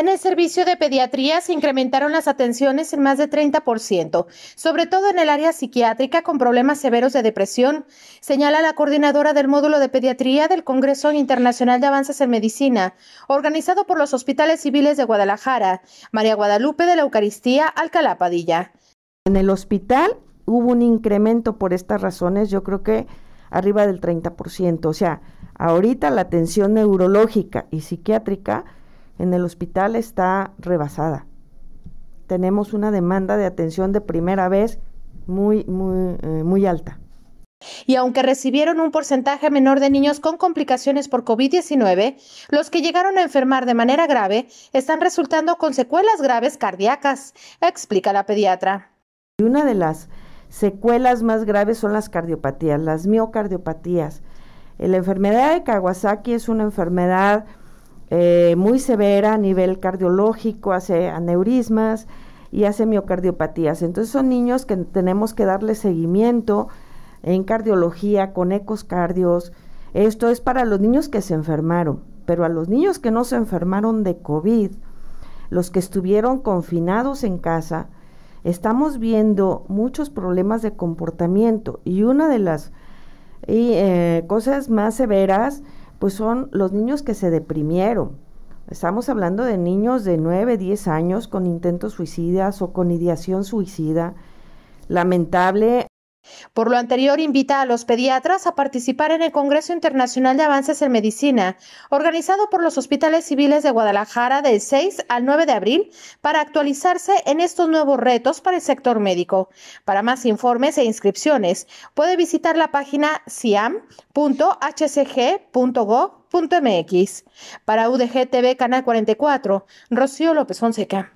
En el servicio de pediatría se incrementaron las atenciones en más de 30%, sobre todo en el área psiquiátrica con problemas severos de depresión, señala la coordinadora del módulo de pediatría del Congreso Internacional de Avances en Medicina, organizado por los hospitales civiles de Guadalajara, María Guadalupe de la Eucaristía Alcalá Padilla. En el hospital hubo un incremento por estas razones, yo creo que arriba del 30%, o sea, ahorita la atención neurológica y psiquiátrica en el hospital está rebasada. Tenemos una demanda de atención de primera vez muy, muy, eh, muy alta. Y aunque recibieron un porcentaje menor de niños con complicaciones por COVID-19, los que llegaron a enfermar de manera grave están resultando con secuelas graves cardíacas, explica la pediatra. Y una de las secuelas más graves son las cardiopatías, las miocardiopatías. La enfermedad de Kawasaki es una enfermedad eh, muy severa a nivel cardiológico, hace aneurismas y hace miocardiopatías. Entonces son niños que tenemos que darle seguimiento en cardiología con ecos cardios. Esto es para los niños que se enfermaron, pero a los niños que no se enfermaron de COVID, los que estuvieron confinados en casa, estamos viendo muchos problemas de comportamiento y una de las eh, cosas más severas pues son los niños que se deprimieron. Estamos hablando de niños de 9, 10 años con intentos suicidas o con ideación suicida. Lamentable por lo anterior, invita a los pediatras a participar en el Congreso Internacional de Avances en Medicina, organizado por los hospitales civiles de Guadalajara del 6 al 9 de abril, para actualizarse en estos nuevos retos para el sector médico. Para más informes e inscripciones, puede visitar la página siam.hcg.gov.mx. Para UDG TV Canal 44, Rocío López Fonseca.